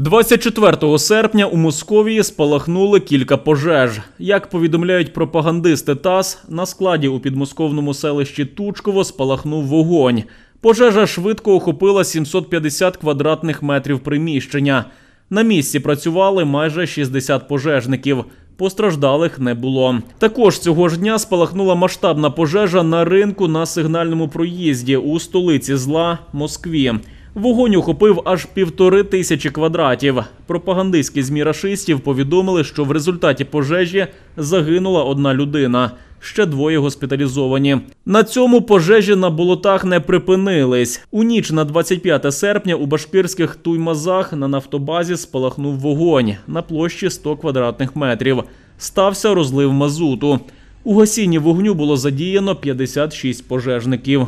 24 серпня у Московії спалахнули кілька пожеж. Як повідомляють пропагандисти ТАСС, на складі у підмосковному селищі Тучково спалахнув вогонь. Пожежа швидко охопила 750 квадратних метрів приміщення. На місці працювали майже 60 пожежників. Постраждалих не було. Також цього ж дня спалахнула масштабна пожежа на ринку на сигнальному проїзді у столиці зла Москві. Вогонь охопив аж півтори тисячі квадратів. Пропагандистські змі рашистів повідомили, що в результаті пожежі загинула одна людина. Ще двоє госпіталізовані. На цьому пожежі на болотах не припинились. У ніч на 25 серпня у башкирських туймазах на нафтобазі спалахнув вогонь на площі 100 квадратних метрів. Стався розлив мазуту. У гасінні вогню було задіяно 56 пожежників.